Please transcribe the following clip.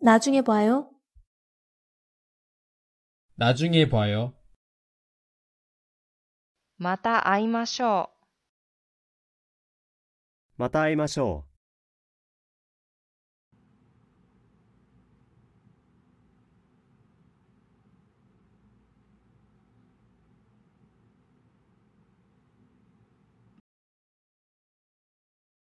나중에봐요나중에봐요また会いましょう。また会いましょう。